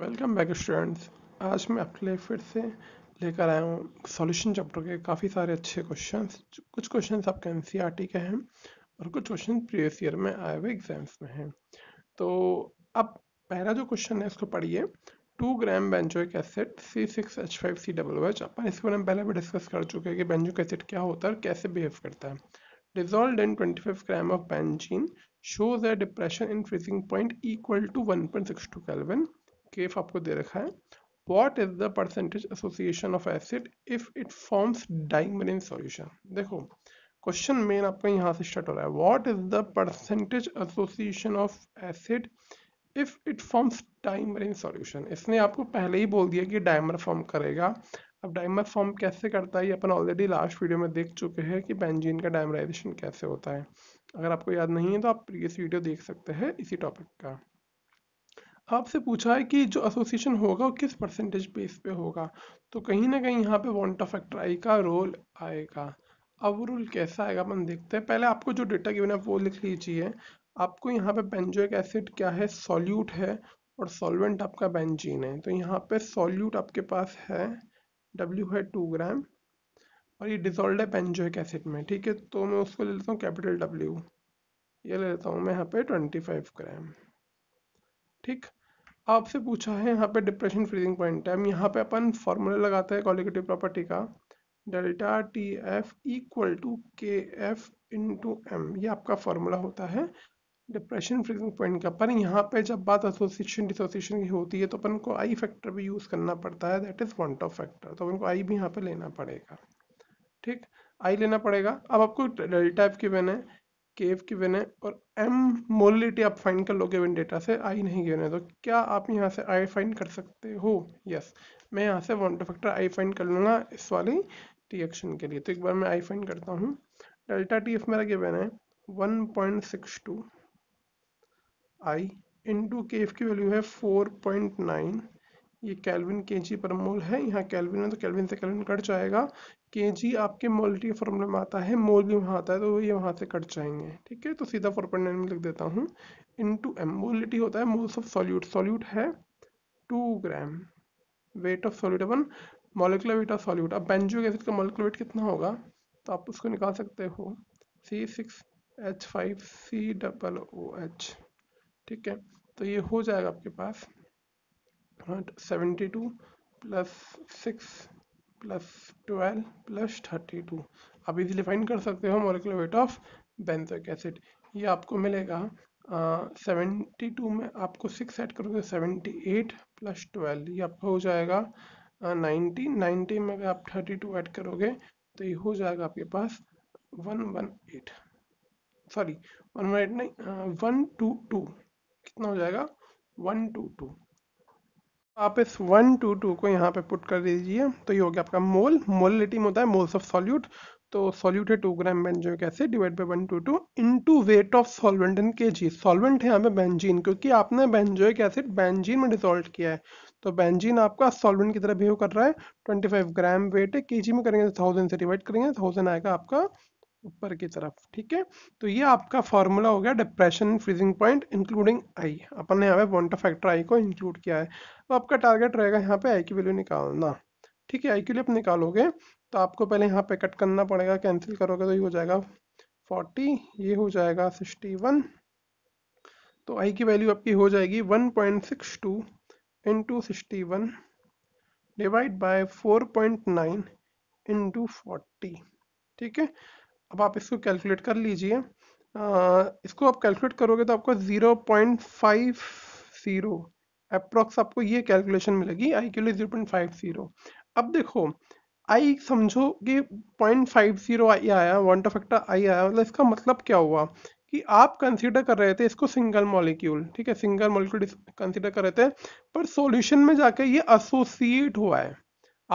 Welcome back students आज मैं आपके लिए फिर से लेकर आया हूँ सॉल्यूशन चैप्टर के काफ़ी सारे अच्छे क्वेश्चंस कुछ क्वेश्चंस आपके एन e के हैं और कुछ क्वेश्चन प्रीवियस ईयर में आए हुए एग्जाम्स में हैं तो अब पहला जो क्वेश्चन है इसको पढ़िए two gram benzoic acid C six H five C double H अपन इसके बारे में पहले भी डिस्कस कर चुके हैं कि बेंजोइक एसिड क्या होता है और कैसे बिहेव करता है dissolve in twenty five gram of benzene shows a depression in freezing point equal to one point six two Kelvin केफ आपको दे रखा है what is the percentage association of acid if it forms dimer in solution देखो question मेन आपका यहाँ से स्टार्ट हो रहा है what is the percentage association of acid if it forms dimer in solution इसने आपको पहले ही बोल दिया कि डायमर फॉर्म करेगा अब डायमर फॉर्म कैसे करता है ये अपन ऑलरेडी लास्ट वीडियो में देख चुके हैं कि बेंजीन का डायमराइजेशन कैसे होता है अगर आपको याद नहीं है तो आप प्रीवियस वीडियो देख सकते हैं इसी टॉपिक का आपसे पूछा है कि जो एसोसिएशन होगा वो किस परसेंटेज बेस पे होगा तो कहीं ना कहीं यहाँ पे ऑफ फैक्टर आई का रोल आएगा अब वो रोल कैसा आएगा अपन देखते हैं पहले आपको जो डेटा गिवन है वो लिख लीजिए आपको यहाँ पे बेंजोइक एसिड क्या है सॉल्यूट है और सॉल्वेंट आपका बेंजीन है तो यहाँ पे सॉल्यूट आपके पास है डब्ल्यू है टू ग्राम और ये डिजोल्ड है बेंजोइक एसिड में ठीक है तो मैं उसको ले लेता हूँ कैपिटल डब्ल्यू ये ले लेता हूँ मैं यहाँ पे ट्वेंटी फाइव ग्राम ठीक आपसे पूछा है यहाँ पे डिप्रेशन फ्रीजिंग पॉइंट टाइम यहाँ पे अपन फॉर्मूला लगाते हैं कॉलिगेटिव प्रॉपर्टी का delta T F equal to K F into M ये आपका फॉर्मूला होता है डिप्रेशन फ्रीजिंग पॉइंट का पर यहाँ पे जब बात एसोसिएशन डिसोसिएशन की होती है तो अपन को आई फैक्टर भी यूज़ करना पड़ता है that is van't Hoff factor तो अपन को आई भी यहाँ पे लेना पड़ेगा ठीक आई लेना पड़ेगा अब आपको डेल्टा एफ की वन है केव की गिवन है और एम मोलिटी आप फाइंड कर लोगे विन डेटा से आई नहीं गिवन है तो क्या आप यहाँ से आई फाइंड कर सकते हो यस yes. मैं यहाँ से one two factor I find कर लूँगा इस वाली रिएक्शन के लिए तो एक बार मैं आई फाइंड करता हूँ डेल्टा टी एफ मेरा गिवन है वन पॉइंट सिक्स टू आई इंटू के एफ की वैल्यू है फोर पॉइंट नाइन ये कैलविन के जी पर मोल है यहाँ कैलविन है तो कैलविन से कैलविन कट जाएगा के जी आपके मोलिटी फॉर्मूले में आता है मोल भी वहाँ आता है तो ये वहाँ से कट जाएंगे ठीक है तो सीधा फोर पॉइंट नाइन में लिख देता हूँ इन टू एम मोलिटी होता है मोल्स ऑफ सॉल्यूट सॉल्यूट है two gram weight of solute अपन मोलिकुलर वेट ऑफ सॉल्यूट अब बेंजोइक एसिड का मोलिकुलर वेट कितना होगा तो आप उसको निकाल सकते हो C six H five C double O H ठीक है तो ये हो जाएगा आपके पास point seventy two plus six plus twelve plus thirty two आप इजीली फाइंड कर सकते हो molecular weight of benzoic acid ये आपको मिलेगा सेवेंटी टू में आपको सिक्स ऐड करोगे सेवेंटी एट प्लस ट्वेल्व ये आपका हो जाएगा नाइन्टी नाइन्टी में अगर आप थर्टी टू ऐड करोगे तो ये हो जाएगा आपके पास one one eight sorry one one eight नहीं वन टू टू कितना हो जाएगा वन टू टू आप इस वन टू टू को यहाँ पे पुट कर दीजिए तो ये हो गया आपका मोल मोलिटी में होता है मोल्स ऑफ सॉल्यूट तो सॉल्यूट है two gram benzoic acid divide by one two two into weight of solvent in K G solvent है यहाँ पे बेंजीन क्योंकि आपने बेंजोइक एसिड बेंजीन में डिजोल्व किया है तो बेंजीन आपका सॉल्वेंट की तरह बिहेव कर रहा है 25 ग्राम वेट है केजी में करेंगे तो थाउजेंड से डिवाइड करेंगे थाउजेंड आएगा आपका ऊपर की तरफ ठीक है तो ये आपका फॉर्मूला हो गया depression freezing point including I अपन ने यहाँ पे वॉन्ट फैक्टर आई को इंक्लूड किया है तो आपका टारगेट रहेगा यहाँ पे आई की वैल्यू निकालना ठीक है आई की वैल्यू आप निकालोगे तो आपको पहले यहाँ पे कट करना पड़ेगा कैंसिल करोगे तो ये हो जाएगा फोर्टी ये हो जाएगा सिक्सटी वन तो आई की वैल्यू आपकी हो जाएगी one point six two into sixty one divide by four point nine into forty ठीक है अब आप इसको कैलकुलेट कर लीजिए इसको आप कैलकुलेट करोगे तो आपको ज़ीरो पॉइंट फाइव ज़ीरो आपको ये कैलकुलेशन मिलेगी आई के लिए ज़ीरो पॉइंट फाइव ज़ीरो अब देखो आई समझो कि पॉइंट फाइव ज़ीरो आई आया वन टू फैक्टर आई आया मतलब इसका मतलब क्या हुआ कि आप कंसीडर कर रहे थे इसको सिंगल मॉलिक्यूल ठीक है सिंगल मॉलिक्यूल कंसीडर कर रहे थे पर सॉल्यूशन में जाके ये एसोसिएट हुआ है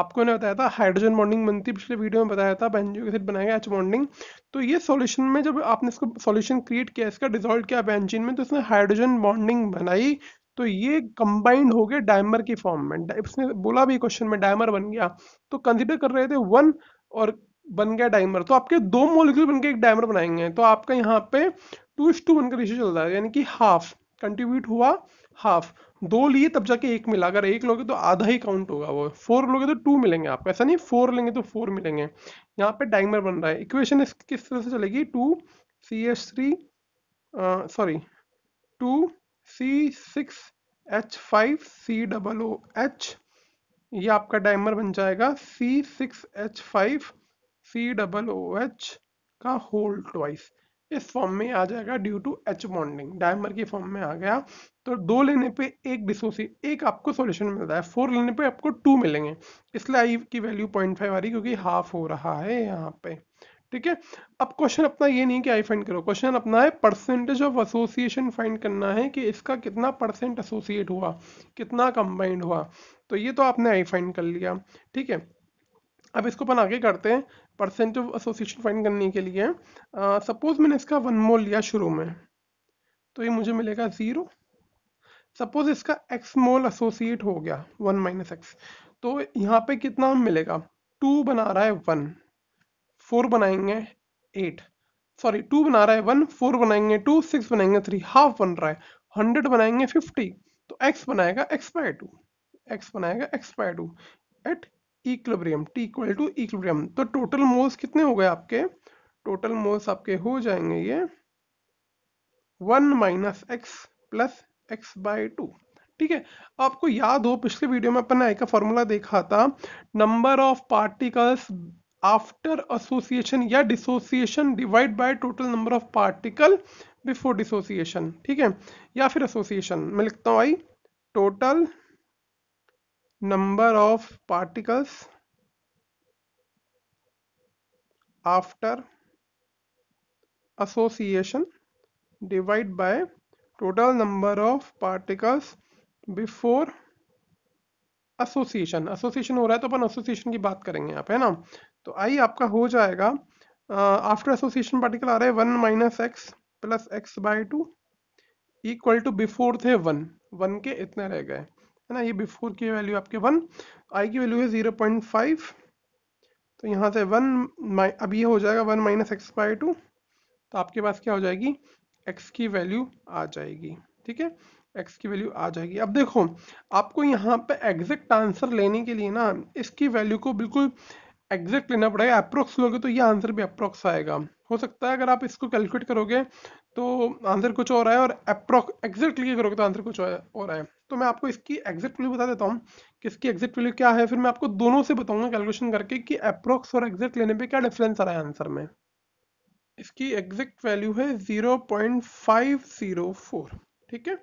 आपको ने बताया था हाइड्रोजन बॉन्डिंग बनती है पिछले वीडियो में बताया था बेंजो साथ बनाया एच बॉन्डिंग तो ये सॉल्यूशन में जब आपने इसको सॉल्यूशन क्रिएट किया इसका डिजोल्व किया बेंजीन में तो इसने हाइड्रोजन बॉन्डिंग बनाई तो ये कंबाइंड हो गया डायमर की फॉर्म में इसने बोला भी क्वेश्चन में डायमर बन गया तो कंसिडर कर रहे थे वन और बन गया डायमर तो आपके दो मोलिक्यूल बनकर एक डायमर बनाएंगे तो आपका यहाँ पे टू इस टू बनकर रिश्ते चल रहा है यानी कि हाफ कंट्रीब्यूट हुआ हाफ दो लिए तब जाके एक मिला अगर एक लोगे तो आधा ही काउंट होगा वो फोर लोगे तो टू मिलेंगे आपको ऐसा नहीं फोर लेंगे तो फोर मिलेंगे यहाँ पे डाइमर बन रहा है इक्वेशन इस किस तरह से चलेगी two C H three sorry two C six H five C double O H ये आपका डाइमर बन जाएगा C six H five C double O H का होल ट्वाइस इस फॉर्म में आ जाएगा due to H bonding dimer की फॉर्म में आ गया तो दो लेने पे एक डिसोसी एक आपको सॉल्यूशन मिल रहा है फोर लेने पे आपको टू मिलेंगे इसलिए आई की वैल्यू पॉइंट फाइव आ रही क्योंकि हाफ हो रहा है यहाँ पे ठीक है अब क्वेश्चन अपना ये नहीं कि आई फाइंड करो क्वेश्चन अपना है परसेंटेज ऑफ एसोसिएशन फाइंड करना है कि इसका कितना परसेंट एसोसिएट हुआ कितना कंबाइंड हुआ तो ये तो आपने आई फाइंड कर लिया ठीक है अब इसको अपन आगे करते हैं परसेंट ऑफ एसोसिएशन फाइंड करने के लिए सपोज मैंने इसका वन मोल लिया शुरू में तो ये मुझे मिलेगा ज़ीरो सपोज इसका एक्स मोल एसोसिएट हो गया वन माइनस एक्स तो यहाँ पे कितना मिलेगा टू बना रहा है वन फोर बनाएंगे एट सॉरी टू बना रहा है वन फोर बनाएंगे टू सिक्स बनाएंगे थ्री हाफ बन रहा है हंड्रेड बनाएंगे फिफ्टी तो एक्स बनाएगा एक्स बाय टू एक्स बनाएगा X by two at equilibrium T equal to equilibrium तो टोटल मोल्स कितने हो गए आपके टोटल मोल्स आपके हो जाएंगे ये one minus X plus X by two ठीक है आपको याद हो पिछले वीडियो में अपन आई का फॉर्मूला देखा था number of particles after association या dissociation divide by total number of particle before dissociation ठीक है या फिर एसोसिएशन मैं लिखता हूँ I total number of particles after association divide by total number of particles before association association हो रहा है तो अपन एसोसिएशन की बात करेंगे आप है ना तो आई आपका हो जाएगा आफ्टर एसोसिएशन पार्टिकल आ रहे one minus X plus X by two equal to before थे वन वन के इतने रह गए है ना ये बिफोर की वैल्यू आपके वन आई की वैल्यू है जीरो पॉइंट फाइव तो यहाँ से वन अब ये हो जाएगा one minus X by two तो आपके पास क्या हो जाएगी एक्स की वैल्यू आ जाएगी ठीक है एक्स की वैल्यू आ जाएगी अब देखो आपको यहाँ पे एग्जैक्ट आंसर लेने के लिए ना इसकी वैल्यू को बिल्कुल एग्जैक्ट लेना पड़ेगा अप्रोक्स लोगे तो ये आंसर भी अप्रोक्स आएगा हो सकता है अगर आप इसको कैलकुलेट करोगे तो आंसर कुछ और आए और अप्रोक एग्जैक्ट क्लिक करोगे तो आंसर कुछ और आए तो मैं आपको इसकी एग्जैक्ट वैल्यू बता देता हूँ कि इसकी एग्जैक्ट वैल्यू क्या है फिर मैं आपको दोनों से बताऊंगा कैलकुलेशन करके कि अप्रोक्स और एग्जैक्ट लेने पे क्या डिफरेंस आ रहा है आंसर में इसकी एग्जैक्ट वैल्यू है zero point five zero four ठीक है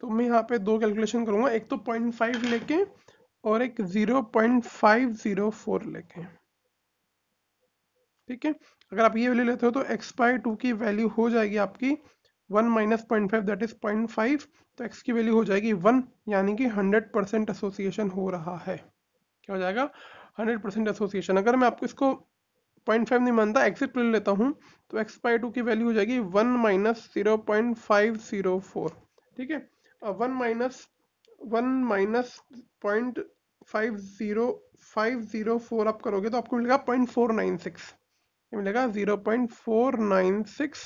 तो मैं यहाँ पे दो कैलकुलेशन करूंगा एक तो पॉइंट फाइव लेके और एक zero point five zero four लेके ठीक है अगर आप ये वैल्यू लेते हो तो एक्स बाई टू की वैल्यू हो जाएगी आपकी one minus point five that is point five तो एक्स की वैल्यू हो जाएगी वन यानी कि हंड्रेड परसेंट एसोसिएशन हो रहा है क्या हो जाएगा हंड्रेड परसेंट एसोसिएशन अगर मैं आपको इसको पॉइंट फाइव नहीं मानता एक्सिट ले लेता हूँ तो एक्स बाई टू की वैल्यू हो जाएगी one minus zero point five zero four ठीक है और one minus one minus point five zero five zero four आप करोगे तो आपको मिलेगा पॉइंट फोर नाइन सिक्स ये मिलेगा zero point four nine six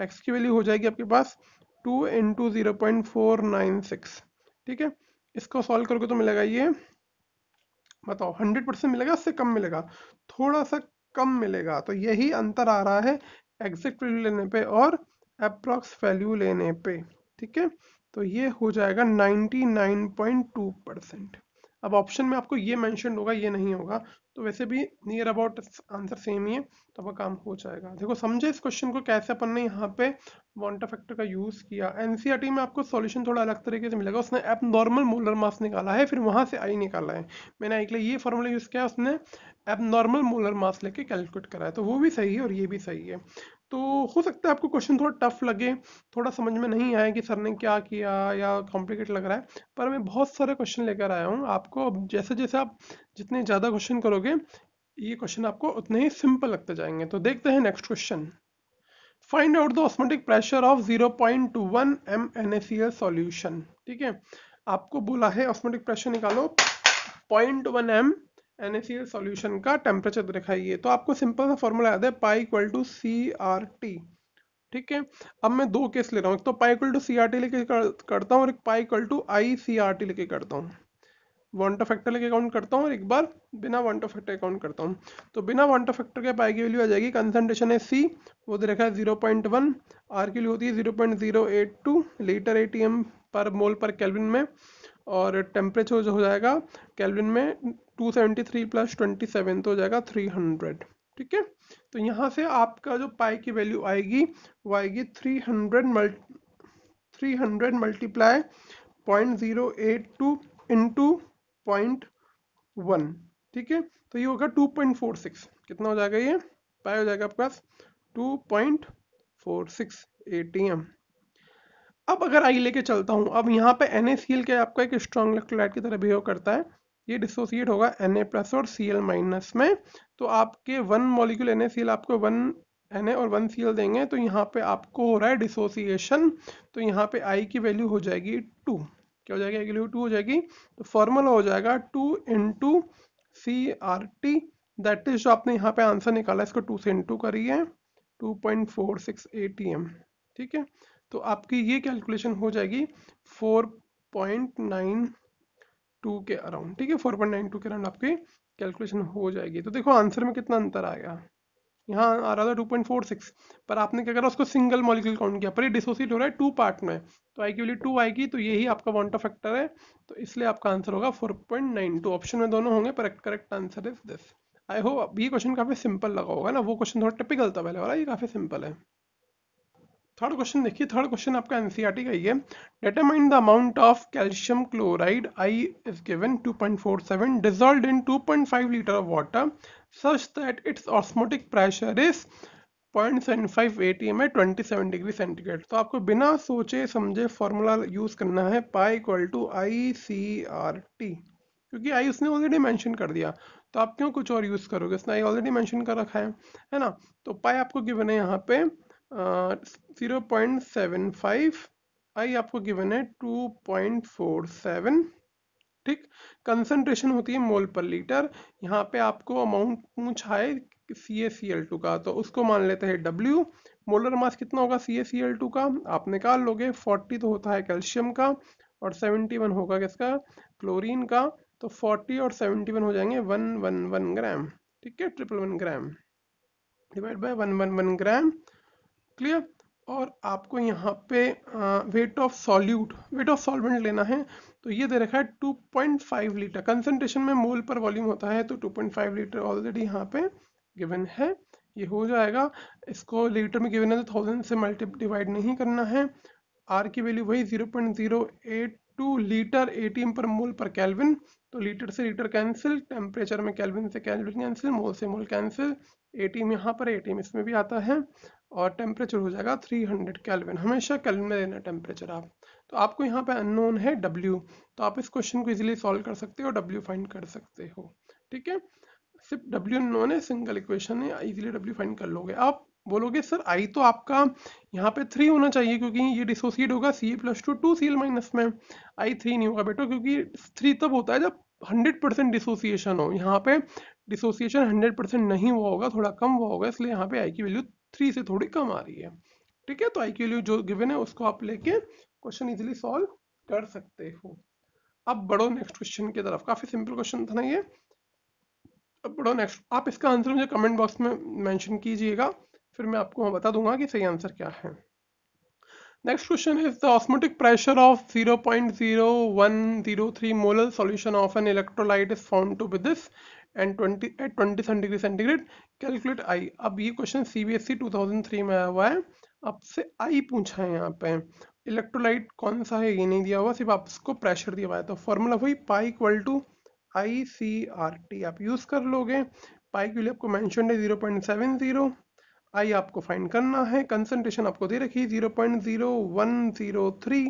X तो की वैल्यू हो जाएगी आपके पास two into zero point four nine six ठीक है इसको सॉल्व करोगे तो मिलेगा ये बताओ हंड्रेड परसेंट मिलेगा इससे कम मिलेगा थोड़ा सा कम मिलेगा तो यही अंतर आ रहा है एग्जैक्ट वैल्यू लेने पे और अप्रॉक्स वैल्यू लेने पे ठीक है तो ये हो जाएगा 99.2 परसेंट अब ऑप्शन में आपको ये मैंशन होगा ये नहीं होगा तो वैसे भी नियर अबाउट आंसर सेम ही है तो वह काम हो जाएगा देखो समझे इस क्वेश्चन को कैसे अपन ने यहाँ पे वॉन्ट फैक्टर का यूज़ किया एनसीआरटी e में आपको सॉल्यूशन थोड़ा अलग तरीके से मिलेगा उसने एप नॉर्मल मोलर मास निकाला है फिर वहाँ से आई निकाला है मैंने आई के लिए ये फॉर्मूला यूज़ किया उसने एप नॉर्मल मोलर मास लेके कैलकुलेट करा है तो वो भी सही है और ये भी सही है तो हो सकता है आपको क्वेश्चन थोड़ा टफ लगे थोड़ा समझ में नहीं आए कि सर ने क्या किया या कॉम्प्लिकेट लग रहा है पर मैं बहुत सारे क्वेश्चन लेकर आया हूँ आपको जैसे जैसे आप जितने ज़्यादा क्वेश्चन करोगे ये क्वेश्चन आपको उतने ही सिंपल लगते जाएंगे तो देखते हैं next question find out the osmotic pressure of zero point two one M N A C L solution ठीक है आपको बोला है ऑस्मेटिक प्रेशर निकालो point one M N A solution का टेम्परेचर दिखाइए तो आपको सिंपल सा फॉर्मूला याद है pi equal to C R T ठीक है अब मैं दो केस ले रहा हूँ एक तो pi equal to C R T लेके करता हूँ और एक pi equal to I C R T लेके करता हूँ वॉन्टो फैक्टर लेके काउंट करता हूँ और एक बार बिना वॉन्टो फैक्टर काउंट करता हूँ तो बिना वॉन्टो फैक्टर के पाई की वैल्यू आ जाएगी कंसनट्रेशन है सी वो दे रखा है जीरो पॉइंट वन आर की वैल्यू होती है zero point zero eight two litre A T M पर मोल पर कैलविन में और टेम्परेचर जो हो जाएगा कैलविन में two seventy three plus twenty seven तो हो जाएगा थ्री हंड्रेड ठीक है तो यहाँ से आपका जो पाई की वैल्यू आएगी वो आएगी three hundred multi three hundred multiply point zero eight two into point one ठीक है तो ये होगा टू पॉइंट फोर सिक्स कितना हो जाएगा ये पाई हो जाएगा आपके पास two point four six ATM अब अगर आई लेके चलता हूँ अब यहाँ पे एन के आपका एक स्ट्रॉन्ग इलेक्ट्रोलाइट की तरह बिहेव करता है ये डिसोसिएट होगा एन प्लस और सी माइनस में तो आपके वन मॉलिक्यूल एन आपको वन एन और वन सी देंगे तो यहाँ पे आपको हो रहा है डिसोसिएशन तो यहाँ पे आई की वैल्यू हो जाएगी टू क्या हो जाएगी आई की वैल्यू टू हो जाएगी तो फॉर्मूला हो जाएगा two into C R T that is जो आपने यहाँ पे आंसर निकाला इसको टू से इंटू करिए two point four six eight E M ठीक है तो आपकी ये कैलकुलेशन हो जाएगी फोर पॉइंट नाइन टू के अराउंड ठीक है फोर पॉइंट नाइन टू के अराउंड आपकी कैलकुलेशन हो जाएगी तो देखो आंसर में कितना अंतर आएगा यहाँ आ रहा था टू पॉइंट फोर सिक्स पर आपने क्या करा उसको सिंगल मॉलिक्यूल काउंट किया पर ये डिसोसिएट हो रहा है टू पार्ट में तो आई की वैल्यू टू आएगी तो यही आपका ऑफ फैक्टर है तो इसलिए आपका आंसर होगा four point nine two option में दोनों होंगे पर correct answer is this I hope ये क्वेश्चन काफी सिंपल लगा होगा ना वो क्वेश्चन थोड़ा टिपिकल था पहले वाला ये काफी सिंपल है थर्ड क्वेश्चन देखिए थर्ड क्वेश्चन आपका एनसीईआरटी e का ही है determine the amount of calcium chloride I is given 2.47 dissolved in 2.5 litre of water such that its osmotic pressure is 0.75 ATM है 27 डिग्री सेंटीग्रेड तो आपको बिना सोचे समझे फार्मूला यूज करना है pi equal to I C R T क्योंकि I उसने ऑलरेडी मेंशन कर दिया तो आप क्यों कुछ और यूज करोगे उसने आई ऑलरेडी मेंशन कर रखा है है ना तो पाई आपको गिवन है यहाँ पे zero point seven five I आपको गिवन है टू पॉइंट फोर सेवन ठीक कंसंट्रेशन होती है मोल पर लीटर यहाँ पे आपको अमाउंट पूछा है C S C L two का तो उसको मान लेते हैं डब्ल्यू मोलर मास कितना होगा C S C L two का आप निकाल लोगे फोर्टी तो होता है कैल्शियम का और सेवेंटी वन होगा किसका क्लोरीन का तो फोर्टी और सेवेंटी वन हो जाएंगे वन वन वन ग्राम ठीक है triple one gram divide by one one one gram clear और आपको यहाँ पे weight of solute weight of solvent लेना है तो ये दे रखा है 2.5 लीटर कंसनट्रेशन में मोल पर वॉल्यूम होता है तो 2.5 लीटर ऑलरेडी यहाँ पे गिवन है ये हो जाएगा इसको लीटर में गिवन है तो थाउजेंड से मल्टी डिवाइड नहीं करना है आर की वैल्यू वही 0.082 लीटर एटीएम पर मोल पर कैलविन तो लीटर से लीटर कैंसिल टेम्परेचर में कैलविन से कैलविन कैंसिल मोल से मोल कैंसिल एटीएम यहाँ पर एटीएम इसमें भी आता है और टेम्परेचर हो जाएगा 300 कैलविन हमेशा कैलविन में देना टेम्परेचर आप तो आपको यहाँ पे अननोन है W तो आप इस क्वेश्चन को इजीली सॉल्व कर सकते हो W फाइंड कर सकते हो ठीक है सिर्फ W अननोन है सिंगल इक्वेशन है इजीली W फाइंड कर लोगे आप बोलोगे सर आई तो आपका यहाँ पे थ्री होना चाहिए क्योंकि ये डिसोसिएट होगा C A plus two two C L minus में आई थ्री नहीं होगा बेटा क्योंकि थ्री तब होता है जब हंड्रेड परसेंट डिसोसिएशन हो यहाँ पे डिसोसिएशन हंड्रेड परसेंट नहीं हुआ होगा थोड़ा कम हुआ होगा इसलिए यहाँ पे आई की वैल्यू थ्री से थोड़ी कम आ रही है ठीक है तो आई क्यू जो गिवन है उसको आप लेके क्वेश्चन इजिली सॉल्व कर सकते हो अब बढ़ो नेक्स्ट क्वेश्चन की तरफ काफी सिंपल क्वेश्चन था ना ये अब बढ़ो नेक्स्ट आप इसका आंसर मुझे कमेंट बॉक्स में मेंशन कीजिएगा फिर मैं आपको बता दूंगा कि सही आंसर क्या है next question is the osmotic pressure of 0.0103 molal solution of an electrolyte is found to be this and twenty eight twenty degree centigrade calculate i अब ये question C B S C two thousand three में आया हुआ है आपसे आई पूछा है यहाँ पे इलेक्ट्रोलाइट कौन सा है ये नहीं दिया हुआ सिर्फ आपको प्रेशर दिया हुआ है तो फॉर्मूला हुई pi equal to I C R T आप यूज़ कर लोगे पाई के लिए आपको मैंशन है zero point seven zero i आपको फाइंड करना है कंसनट्रेशन आपको दे रखी है zero point zero one zero three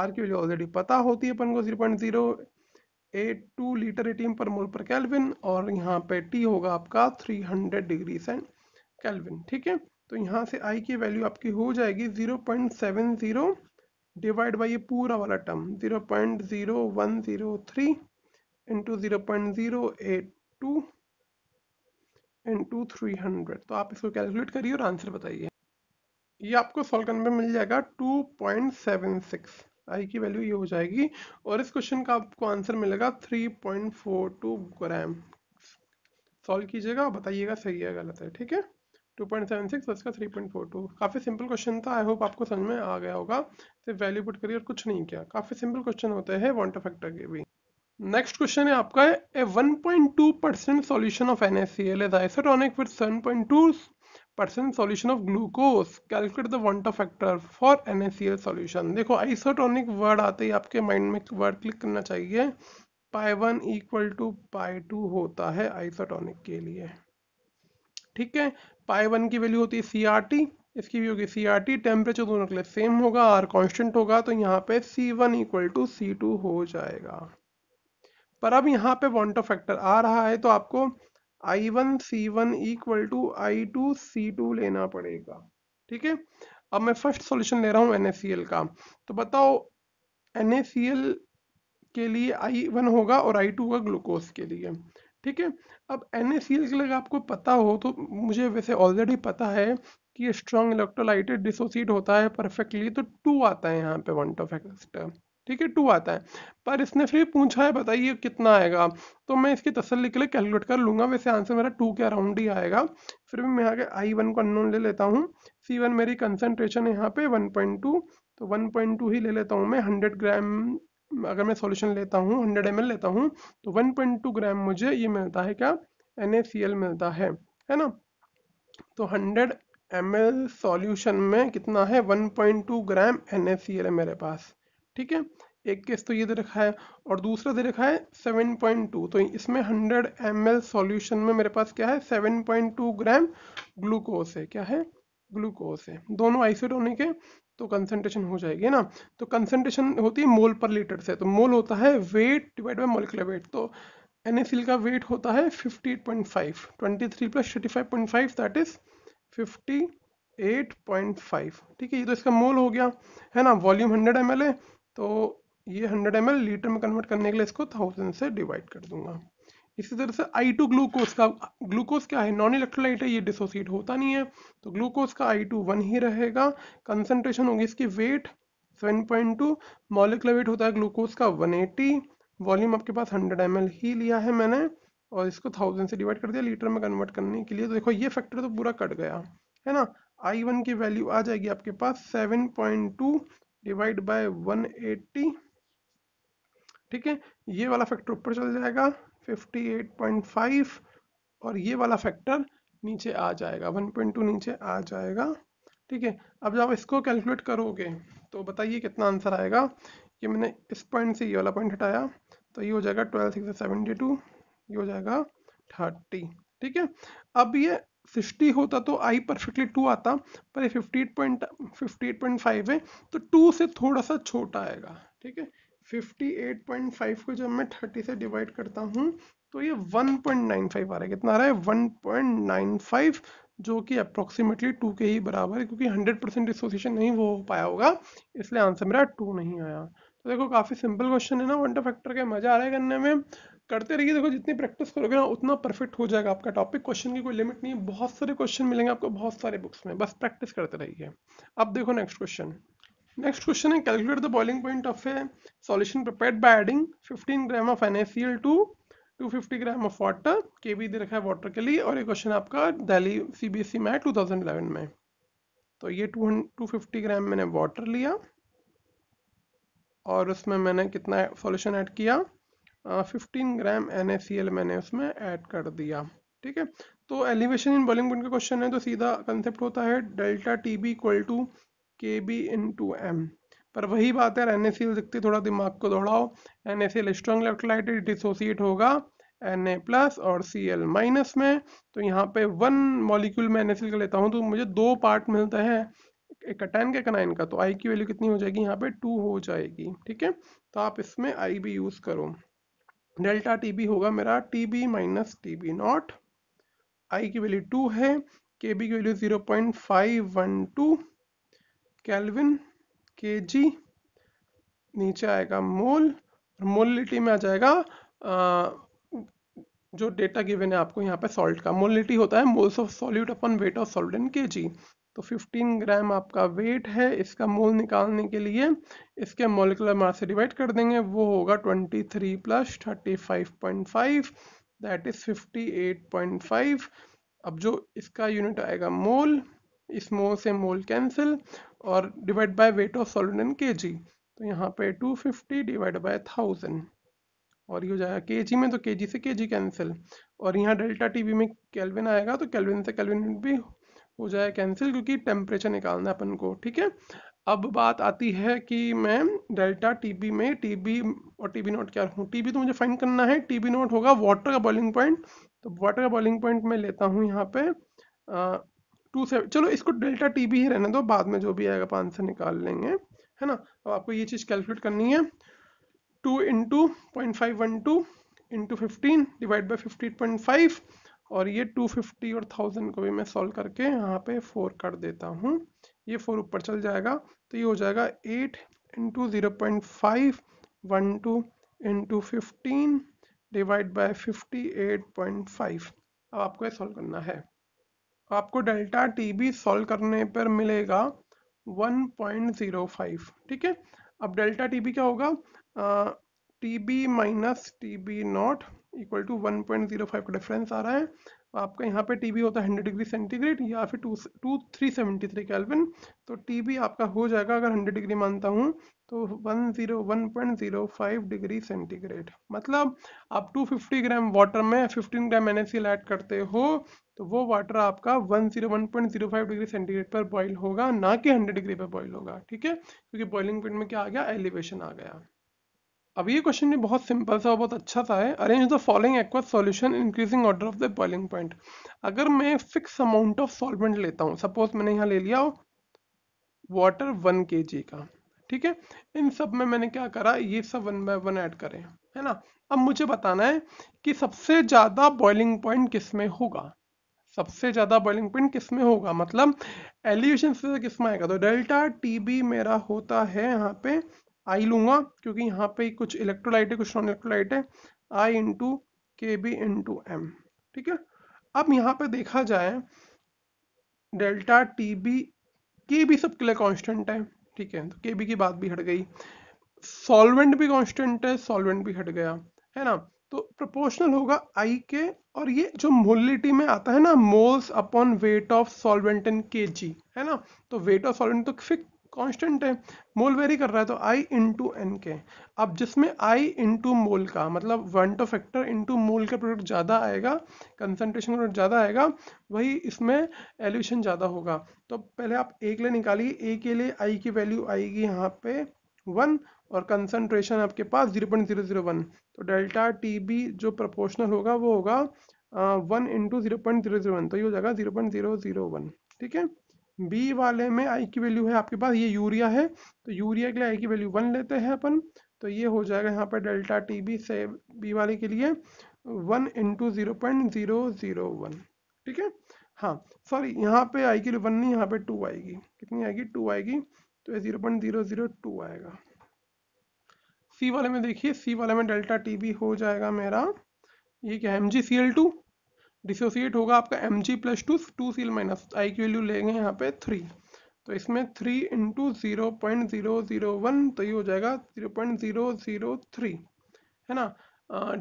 R की वैल्यू ऑलरेडी पता होती है अपन को zero point zero eight two litre ATM per mole पर कैलविन और यहाँ पे टी होगा आपका three hundred degree cent kelvin ठीक है तो यहाँ से आई की वैल्यू आपकी हो जाएगी zero point seven zero divide by ये पूरा वाला term zero point zero one zero three into zero point zero eight two into three hundred तो आप इसको कैलकुलेट करिए और आंसर बताइए ये आपको सॉल्व करने में मिल जाएगा two point seven six i की वैल्यू ये हो जाएगी और इस क्वेश्चन का आपको आंसर मिलेगा 3.42 ग्राम सॉल्व कीजिएगा बताइएगा सही है गलत है ठीक है 2.76 प्लस का 3.42 काफ़ी सिंपल क्वेश्चन था आई होप आपको समझ में आ गया होगा सिर्फ वैल्यू पुट करिए और कुछ नहीं किया काफ़ी सिंपल क्वेश्चन होते हैं वॉन्ट फैक्टर के भी नेक्स्ट क्वेश्चन है आपका a 1.2 percent solution of N S C L is isotonic with 7.2 percent solution of glucose calculate the वन वंटा factor for N S C L solution देखो आइसोटोनिक वर्ड आते ही आपके माइंड में वर्ड क्लिक करना चाहिए pi one equal to pi two होता है आइसोटोनिक के लिए ठीक है पाई वन की वैल्यू होती है सी आर टी इसकी भी होगी सी आर टी टेम्परेचर दोनों के लिए सेम होगा आर कॉन्स्टेंट होगा तो यहाँ पे C one equal to C two हो जाएगा पर अब यहाँ पे वन वॉन्टो फैक्टर आ रहा है तो आपको I1 C1 equal to I2 C2 लेना पड़ेगा ठीक है अब मैं फर्स्ट सॉल्यूशन ले रहा हूँ NaCl का तो बताओ NaCl के लिए I1 होगा और I2 होगा ग्लूकोज के लिए ठीक है अब NaCl के लिए आपको पता हो तो मुझे वैसे ऑलरेडी पता है कि स्ट्रॉन्ग इलेक्ट्रोलाइटेड डिसोसिएट होता है परफेक्टली तो टू आता है यहाँ पे वन टॉफ फैक्टर ठीक है टू आता है पर इसने फिर पूछा है बताइए कितना आएगा तो मैं इसकी तसली के लिए कैलकुलेट कर लूंगा वैसे आंसर मेरा टू के अराउंड ही आएगा फिर भी मैं यहाँ के आई वन को अनोन ले लेता हूँ सी वन मेरी कंसनट्रेशन है यहाँ पे वन पॉइंट टू तो वन पॉइंट टू ही ले लेता हूँ मैं हंड्रेड ग्राम अगर मैं सोल्यूशन लेता हूँ हंड्रेड एम लेता हूँ तो वन पॉइंट टू ग्राम मुझे ये मिलता है क्या एन मिलता है है ना तो हंड्रेड एम एल सॉल्यूशन में कितना है 1.2 ग्राम एन मेरे पास ठीक है एक केस तो ये दे रखा है और दूसरा दे रखा है 7.2 तो इसमें 100 एम एल सॉल्यूशन में मेरे पास क्या है 7.2 ग्राम ग्लूकोज है क्या है ग्लूकोज है दोनों आइसोड होने के तो कंसनट्रेशन हो जाएगी ना तो कंसनट्रेशन होती है मोल पर लीटर से तो मोल होता है weight divide by molecular weight तो एन का वेट होता है 58.5 23 प्लस 35.5 दैट इज 58.5 ठीक है ये तो इसका मोल हो गया है ना वॉल्यूम 100 एम है तो ये 100 एम लीटर में कन्वर्ट करने के लिए इसको थाउजेंड से डिवाइड कर दूंगा इसी तरह से आई टू ग्लूकोज का ग्लूकोज क्या है नॉन इलेक्ट्रोलाइट है ये डिसोसिएट होता नहीं है तो ग्लूकोज का आई टू वन ही रहेगा कंसनट्रेशन होगी इसकी वेट 7.2 मॉलिकुलर वेट होता है ग्लूकोज का 180 वॉल्यूम आपके पास 100 एम ही लिया है मैंने और इसको थाउजेंड से डिवाइड कर दिया लीटर में कन्वर्ट करने के लिए तो देखो ये फैक्टर तो पूरा कट गया है ना आई की वैल्यू आ जाएगी आपके पास सेवन डिवाइड बाय वन ठीक है ये वाला फैक्टर ऊपर चल जाएगा 58.5 और ये वाला फैक्टर नीचे आ जाएगा 1.2 नीचे आ जाएगा ठीक है अब जब इसको कैलकुलेट करोगे तो बताइए कितना आंसर आएगा ये मैंने इस पॉइंट से ये वाला पॉइंट हटाया तो ये हो जाएगा ट्वेल्व सिक्स सेवेंटी टू ये हो जाएगा थर्टी ठीक है अब ये सिक्सटी होता तो आई परफेक्टली टू आता पर ये fifty eight point fifty eight point five है तो टू से थोड़ा सा छोटा आएगा ठीक है 58.5 को जब मैं 30 से डिवाइड करता हूँ तो ये 1.95 आ रहा है कितना आ रहा है 1.95 जो कि अप्रोक्सीमेटली टू के ही बराबर है क्योंकि 100 परसेंट एसोसिएशन नहीं वो हो पाया होगा इसलिए आंसर मेरा टू नहीं आया तो देखो काफ़ी सिंपल क्वेश्चन है ना वन टू फैक्टर का मज़ा आ रहा है करने में करते रहिए देखो जितनी प्रैक्टिस करोगे ना उतना परफेक्ट हो जाएगा आपका टॉपिक क्वेश्चन की कोई लिमिट नहीं है बहुत सारे क्वेश्चन मिलेंगे आपको बहुत सारे बुक्स में बस प्रैक्टिस करते रहिए अब देखो next question Next question is calculate the boiling point of a solution prepared by adding 15 gram of NaCl to 250 gram of water के भी दे रखा है वाटर के लिए और ये क्वेश्चन आपका दिल्ली सीबीएसई e में 2011 में तो ये 250 ग्राम मैंने वाटर लिया और उसमें मैंने कितना सॉल्यूशन ऐड किया आ, 15 ग्राम NaCl मैंने उसमें ऐड कर दिया ठीक है तो एलिवेशन इन बॉलिंग पॉइंट का क्वेश्चन है तो सीधा कंसेप्ट होता है delta T B equal to K B into M पर वही बात है एन ए सी दिखती थोड़ा दिमाग को दौड़ाओ N A C L strong electrolyte dissociate होगा एन ए प्लस और सी एल माइनस में तो यहाँ पे वन मॉलिक्यूल में एन ए सी लेता हूँ तो मुझे दो पार्ट मिलता है एक अटेन के कनाइन का तो आई की वैल्यू कितनी हो जाएगी यहाँ पे टू हो जाएगी ठीक है तो आप इसमें आई भी यूज़ करो डेल्टा टी बी होगा मेरा T B minus T B not i की वैल्यू टू है के बी की value zero point five one two kelvin kg नीचे आएगा मोल और मोलिटी में आ जाएगा आ, जो डेटा गिवन है आपको यहाँ पे सॉल्ट का मोलिटी होता है moles of solute upon weight of salt in के तो 15 ग्राम आपका वेट है इसका मोल निकालने के लिए इसके मोलिकुलर मास से डिवाइड कर देंगे वो होगा 23 थ्री प्लस 35.5 दैट इज 58.5 अब जो इसका यूनिट आएगा मोल इसमें से मोल कैंसिल और divide by weight of solid in के तो यहाँ पे 250 फिफ्टी डिवाइड बाय थाउजेंड और ये हो जाएगा के में तो के से के कैंसिल और यहाँ डेल्टा टी में कैलविन आएगा तो कैलविन से कैलविन भी हो जाएगा कैंसिल क्योंकि टेम्परेचर निकालना है अपन को ठीक है अब बात आती है कि मैं डेल्टा टीबी में टीबी और टीबी नॉट क्या हूँ टीबी तो मुझे फाइंड करना है टीबी नॉट होगा वाटर का बॉइलिंग पॉइंट तो वाटर का बॉइलिंग पॉइंट मैं लेता हूँ यहाँ पे टू सेवन चलो इसको डेल्टा टी भी ही रहने दो बाद में जो भी आएगा पाँच आंसर निकाल लेंगे है ना अब आपको ये चीज़ कैलकुलेट करनी है two into point five one two into fifteen divide by fifty point five और ये टू फिफ्टी और थाउजेंड को भी मैं सॉल्व करके यहाँ पे फोर कर देता हूँ ये फोर ऊपर चल जाएगा तो ये हो जाएगा eight into zero point five one two into fifteen divide by fifty eight point five अब आपको ये सॉल्व करना है आपको डेल्टा टी बी सॉल्व करने पर मिलेगा 1.05 ठीक है अब डेल्टा टी बी क्या होगा T B minus T B not equal to one point five का डिफरेंस आ रहा है आपका यहाँ पे टी बी होता है हंड्रेड डिग्री सेंटीग्रेड या फिर two two three seventy three kelvin तो टी बी आपका हो जाएगा अगर हंड्रेड डिग्री मानता हूँ तो one zero one point zero five degree centigrade मतलब आप टू फिफ्टी ग्राम वाटर में फिफ्टीन ग्राम एन ऐड करते हो तो वो वाटर आपका one zero one point zero five degree centigrade पर बॉईल होगा ना कि हंड्रेड डिग्री पर बॉईल होगा ठीक है क्योंकि बॉइलिंग पॉइंट में क्या आ गया एलिवेशन आ गया अब ये क्वेश्चन भी बहुत सिंपल सा और बहुत अच्छा सा है arrange the following aqua solution increasing order of the boiling point अगर मैं फिक्स अमाउंट ऑफ सॉल्वेंट लेता हूँ सपोज मैंने यहाँ ले लिया वाटर वन के का ठीक है इन सब में मैंने क्या करा ये सब वन बाय वन ऐड करें है ना अब मुझे बताना है कि सबसे ज्यादा बॉइलिंग पॉइंट किस में होगा सबसे ज्यादा बॉइलिंग पॉइंट किस में होगा मतलब एलिवेशन से किस में आएगा तो डेल्टा टी बी मेरा होता है यहाँ पे आई लूंगा क्योंकि यहाँ पे कुछ इलेक्ट्रोलाइट है कुछ नॉन इलेक्ट्रोलाइट है i into K B to M ठीक है अब यहाँ पे देखा जाए delta T B K B सबके लिए कॉन्स्टेंट है ठीक है तो के बी की बात भी हट गई सॉल्वेंट भी कांस्टेंट है सॉल्वेंट भी हट गया है ना तो प्रोपोर्शनल होगा आई के और ये जो मोलिटी में आता है ना moles upon weight of solvent in K G है ना तो वेट ऑफ सॉल्वेंट तो फिक्स कांस्टेंट है मोल वेरी कर रहा है तो आई इंटू एन के अब जिसमें आई इंटू मोल का मतलब one two factor into mole का प्रोडक्ट ज़्यादा आएगा कंसनट्रेशन प्रोडक्ट ज़्यादा आएगा वही इसमें एल्यूशन ज़्यादा होगा तो पहले आप ए के लिए निकालिए ए के लिए आई की वैल्यू आएगी यहाँ पे वन और कंसनट्रेशन आपके पास zero point zero zero one तो डेल्टा टी बी जो प्रपोर्शनल होगा वो होगा one into zero point zero zero one तो ये हो जाएगा zero point zero zero one ठीक है बी वाले में आई की वैल्यू है आपके पास ये यूरिया है तो यूरिया के लिए आई की वैल्यू वन लेते हैं अपन तो ये हो जाएगा यहाँ पर डेल्टा टी बी से बी वाले के लिए one into zero point zero zero one ठीक है हाँ सॉरी यहाँ पे आई की वन नहीं यहाँ पे टू आएगी कितनी आएगी टू आएगी तो ये zero point zero zero two आएगा सी वाले में देखिए सी वाले में डेल्टा टी बी हो जाएगा मेरा ये क्या है M G C L two dissociate होगा आपका M G plus two two Cl minus i की वैल्यू लेंगे यहाँ पे थ्री तो इसमें three into zero point zero zero one तो ये हो जाएगा zero point zero zero three है ना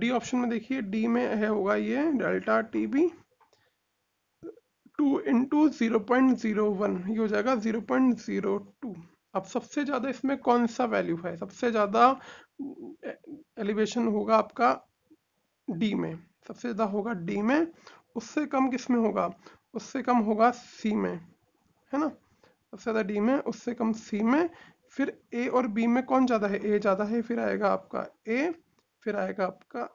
डी ऑप्शन में देखिए डी में है होगा ये delta T B two into zero point zero one ये हो जाएगा ज़ीरो पॉइंट ज़ीरो टू अब सबसे ज़्यादा इसमें कौन सा वैल्यू है सबसे ज़्यादा एलिवेशन होगा आपका डी में सबसे ज़्यादा होगा डी में उससे कम किस में होगा उससे कम होगा सी में है ना सबसे ज़्यादा डी में उससे कम सी में फिर ए और बी में कौन ज़्यादा है ए ज़्यादा है फिर आएगा आपका ए फिर आएगा आपका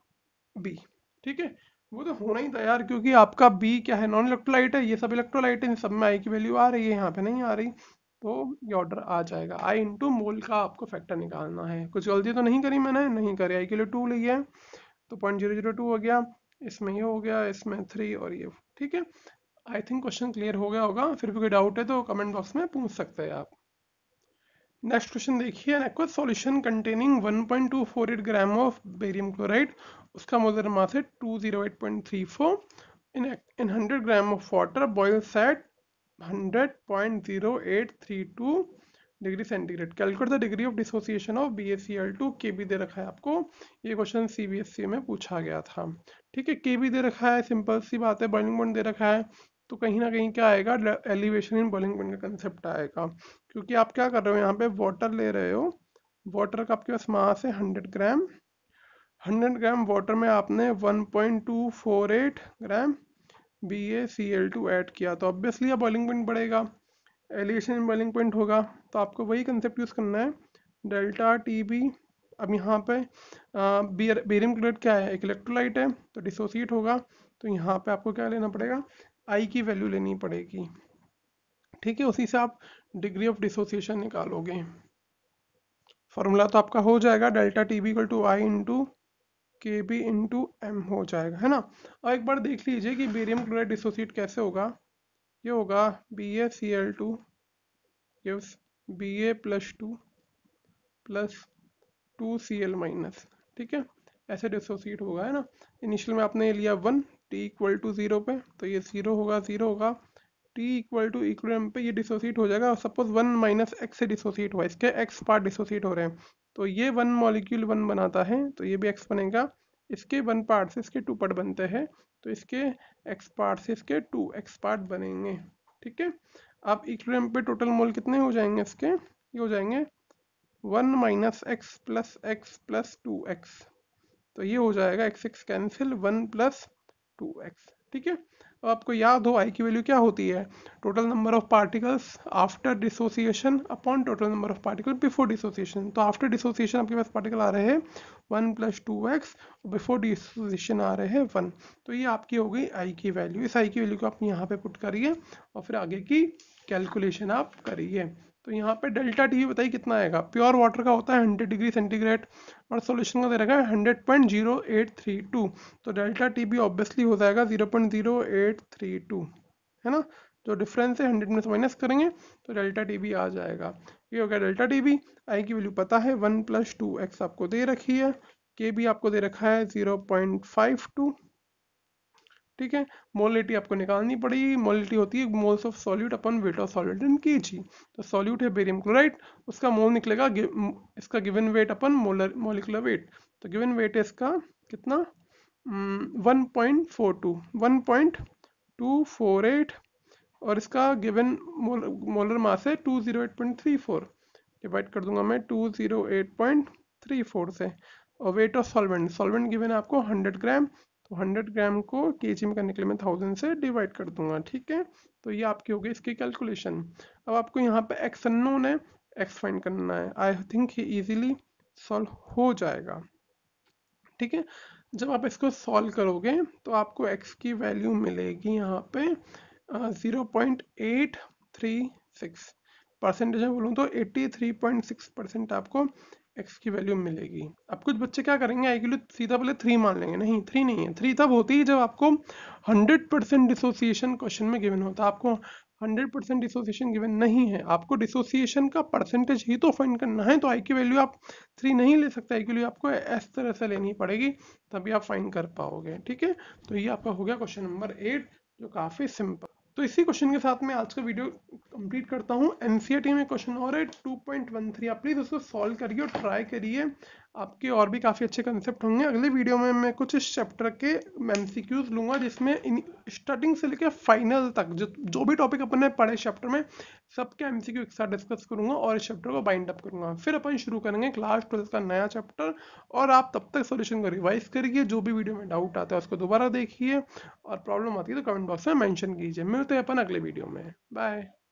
बी ठीक है वो तो होना ही था यार क्योंकि आपका बी क्या है नॉन इलेक्ट्रोलाइट है ये सब इलेक्ट्रोलाइट है इन सब में आई की वैल्यू आ रही है यहाँ पे नहीं आ रही तो ये ऑर्डर आ जाएगा आई इंटू मोल का आपको फैक्टर निकालना है कुछ गलती तो नहीं करी मैंने नहीं करी आई के लिए टू लिया है तो पॉइंट जीरो जीरो टू हो गया इसमें ये हो गया इसमें थ्री और ये ठीक है आई थिंक क्वेश्चन क्लियर हो गया होगा फिर भी कोई डाउट है तो कमेंट बॉक्स में पूछ सकते हैं आप नेक्स्ट क्वेश्चन देखिए aqueous solution containing 1.248 gram of barium chloride उसका मोलर मास है 208.34 in in 100 gram of water boils at 100.0832 degree centigrade calculate the degree of dissociation of B S C L two K B दे रखा है आपको ये question C B S C में पूछा गया था ठीक है के भी दे रखा है सिंपल सी बात है बर्निंग पॉइंट दे रखा है तो कहीं ना कहीं क्या आएगा एलिवेशन इन बॉइलिंग पॉइंट का कंसेप्ट आएगा क्योंकि आप क्या कर रहे हो यहाँ पे वाटर ले रहे हो वाटर का आपके पास मास है hundred gram hundred gram water में आपने one point two four eight gram B A C L two add किया तो ऑब्वियसली अब बॉइलिंग पॉइंट बढ़ेगा एलिवेशन इन बॉइलिंग पॉइंट होगा तो आपको वही कंसेप्ट यूज़ करना है डेल्टा टी बी अब यहाँ पे बेर, बेरियम क्लोराइड क्या है एक इलेक्ट्रोलाइट है तो डिसोसिएट होगा तो यहाँ पे आपको क्या लेना पड़ेगा आई की वैल्यू लेनी पड़ेगी ठीक है उसी से आप डिग्री ऑफ डिसोसिएशन निकालोगे फॉर्मूला तो आपका हो जाएगा delta T B to I into K B into M हो जाएगा है ना और एक बार देख लीजिए कि बेरियम क्लोराइड डिसोसिएट कैसे होगा ये होगा B A C L two ये B A plus two plus two C L minus ठीक है ऐसे डिसोसिएट होगा है ना इनिशियल में आपने लिया one T equal to zero पे तो ये ज़ीरो होगा ज़ीरो होगा टी इक्वल टू इक्वम पे ये डिसोसिएट हो जाएगा सपोज वन माइनस एक्स से डिसोसिएट हुआ इसके एक्स पार्ट डिसोसिएट हो रहे हैं तो ये वन मॉलिक्यूल वन बनाता है तो ये भी एक्स बनेगा इसके वन पार्ट से इसके टू पार्ट बनते हैं तो इसके एक्स पार्ट से इसके टू एक्स पार्ट बनेंगे ठीक है अब इक्वम पे टोटल मोल कितने हो जाएंगे इसके ये हो जाएंगे one minus X plus X plus two X तो ये हो जाएगा X X cancel one plus two X ठीक है अब आपको याद हो आई की वैल्यू क्या होती है total number of particles after dissociation upon total number of particle before dissociation तो आफ्टर डिसोसिएशन आपके पास पार्टिकल आ रहे हैं वन प्लस टू एक्स और बिफोर डिसोसिएशन आ रहे हैं वन तो ये आपकी हो गई आई की वैल्यू इस आई की वैल्यू को आप यहाँ पे पुट करिए और फिर आगे की कैलकुलेशन आप करिए तो यहाँ पे डेल्टा टी बताइए कितना आएगा प्योर वाटर का होता है हंड्रेड डिग्री सेंटीग्रेड और सोल्यूशन का दे रखा है hundred point zero eight three two तो डेल्टा टी भी ऑब्वियसली हो जाएगा zero point zero eight three two है ना जो डिफरेंस है हंड्रेड में से माइनस करेंगे तो डेल्टा टी भी आ जाएगा ये हो गया डेल्टा टी भी आई की वैल्यू पता है वन प्लस टू एक्स आपको दे रखी है के भी आपको दे रखा है जीरो पॉइंट फाइव टू ठीक है मोलिटी आपको निकालनी पड़ेगी मोलिटी होती है moles of solute upon weight of solute in K G तो सॉल्यूट है बेरियम क्लोराइड उसका मोल निकलेगा इसका given weight upon molar molecular weight तो गिवन वेट है इसका कितना one point four two one point two four eight और इसका गिवन मोलर मास है two zero eight point three four divide कर दूंगा मैं two zero eight point three four से और weight of solvent solvent given है आपको हंड्रेड ग्राम तो 100 ग्राम को के में करने के लिए मैं थाउजेंड से डिवाइड कर दूंगा ठीक है तो ये आपके हो गए इसकी कैलकुलेशन अब आपको यहाँ पे एक्स अनोन है एक्स फाइंड करना है आई थिंक ये इजिली सॉल्व हो जाएगा ठीक है जब आप इसको सॉल्व करोगे तो आपको एक्स की वैल्यू मिलेगी यहाँ पे zero point eight three six percentage में बोलूँ तो eighty three point six percent आपको एक्स की वैल्यू मिलेगी अब कुछ बच्चे क्या करेंगे आई क्यू सीधा पहले थ्री मान लेंगे नहीं थ्री नहीं है थ्री तब होती है जब आपको हंड्रेड परसेंट डिसोसिएशन क्वेश्चन में गिवन होता है आपको हंड्रेड परसेंट डिसोसिएशन गिवन नहीं है आपको डिसोसिएशन का परसेंटेज ही तो फाइंड करना है तो आई की वैल्यू आप थ्री नहीं ले सकते आई क्यू आपको इस तरह से लेनी पड़ेगी तभी आप फाइंड कर पाओगे ठीक है तो ये आपका हो गया क्वेश्चन नंबर एट जो काफ़ी सिंपल तो इसी क्वेश्चन के साथ मैं आज का वीडियो कंप्लीट करता हूँ एनसीआर में क्वेश्चन और है 2.13 आप प्लीज़ उसको सॉल्व करिए और ट्राई करिए आपके और भी काफ़ी अच्छे कंसेप्ट होंगे अगले वीडियो में मैं कुछ इस चैप्टर के एम लूँगा जिसमें इन स्टार्टिंग से लेकर फाइनल तक जो जो भी टॉपिक अपन ने पढ़े चैप्टर में सबके एम एक साथ डिस्कस करूँगा और इस चैप्टर को बाइंड अप करूँगा फिर अपन शुरू करेंगे क्लास ट्वेल्थ का नया चैप्टर और आप तब तक सोल्यूशन को रिवाइज करिए जो भी वीडियो में डाउट आता है उसको दोबारा देखिए और प्रॉब्लम आती है तो कमेंट बॉक्स में मैंशन कीजिए मिलते हैं अपन अगले वीडियो में बाय